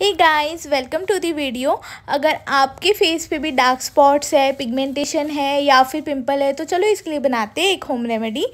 hey guys welcome to the video अगर आपके face पे भी डार्क स्पॉट्स है पिगमेंटेशन है या फिर पिंपल है तो चलो इसके लिए बनाते हैं एक होम रेमेडी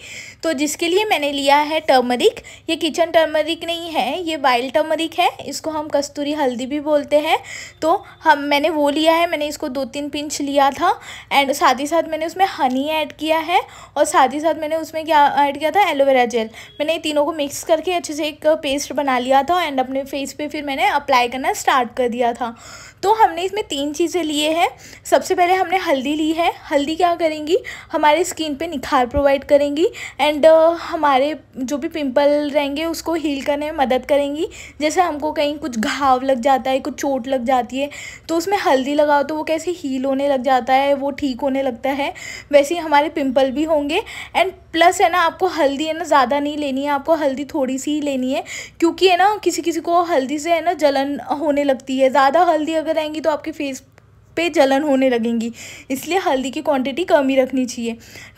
तो जिसके लिए मैंने लिया है टर्मरिक ये किचन टर्मरिक नहीं है ये वाइल्ड टर्मरिक है इसको हम कस्तूरी हल्दी भी बोलते हैं तो हम मैंने वो लिया है मैंने इसको दो तीन पिंच लिया था एंड साथ ही साथ मैंने उसमें हनी ऐड किया है और साथ ही साथ मैंने उसमें क्या ऐड किया था एलोवेरा जेल मैंने तीनों को मिक्स करके अच्छे से एक पेस्ट बना लिया था एंड अपने फेस पर फिर मैंने अप्लाई करना स्टार्ट कर दिया था तो हमने इसमें तीन चीज़ें लिए हैं सबसे पहले हमने हल्दी ली है हल्दी क्या करेंगी हमारे स्किन पे निखार प्रोवाइड करेंगी एंड uh, हमारे जो भी पिंपल रहेंगे उसको हील करने में मदद करेंगी जैसे हमको कहीं कुछ घाव लग जाता है कुछ चोट लग जाती है तो उसमें हल्दी लगाओ तो वो कैसे हील होने लग जाता है वो ठीक होने लगता है वैसे ही हमारे पिंपल भी होंगे एंड प्लस है ना आपको हल्दी है ना ज़्यादा नहीं लेनी है आपको हल्दी थोड़ी सी ही लेनी है क्योंकि है ना किसी किसी को हल्दी से है ना जलन होने लगती है ज़्यादा हल्दी अगर रहेंगी तो आपके फेस पे जलन होने लगेंगी इसलिए हल्दी की क्वांटिटी कम ही रखनी चाहिए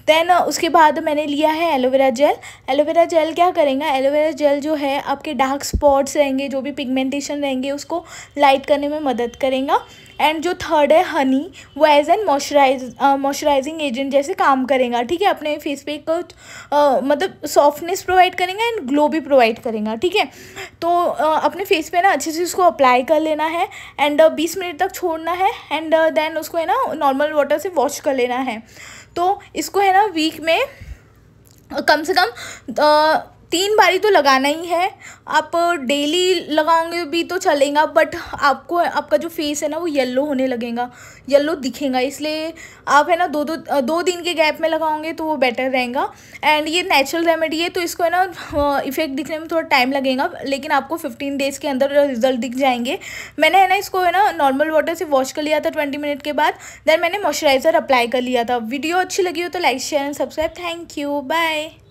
देन उसके बाद मैंने लिया है एलोवेरा जेल एलोवेरा जेल क्या करेंगे एलोवेरा जेल जो है आपके डार्क स्पॉट्स रहेंगे जो भी पिगमेंटेशन रहेंगे उसको लाइट करने में मदद करेगा एंड जो थर्ड है हनी वो as an moisturize moisturizing agent जैसे काम करेगा ठीक है अपने फेस पे एक uh, मतलब सॉफ्टनेस प्रोवाइड करेगा एंड ग्लो भी प्रोवाइड करेगा ठीक है तो uh, अपने फेस पे ना अच्छे से उसको अप्लाई कर लेना है एंड uh, बीस मिनट तक छोड़ना है एंड देन uh, उसको है ना नॉर्मल वाटर से वॉश कर लेना है तो इसको है ना वीक में कम से कम uh, तीन बारी तो लगाना ही है आप डेली लगाओगे भी तो चलेगा बट आपको आपका जो फेस है ना वो येलो होने लगेगा येलो दिखेगा इसलिए आप है ना दो दो दो दिन के गैप में लगाओगे तो वो बेटर रहेगा एंड ये नेचुरल रेमेडी है तो इसको है ना इफेक्ट दिखने में थोड़ा टाइम लगेगा लेकिन आपको फिफ्टीन डेज़ के अंदर रिजल्ट दिख जाएंगे मैंने है ना इसको है ना नॉर्मल वाटर से वॉश कर लिया था ट्वेंटी मिनट के बाद देन मैंने मॉइस्चराइज़र अप्लाई कर लिया था वीडियो अच्छी लगी हो तो like share and subscribe thank you bye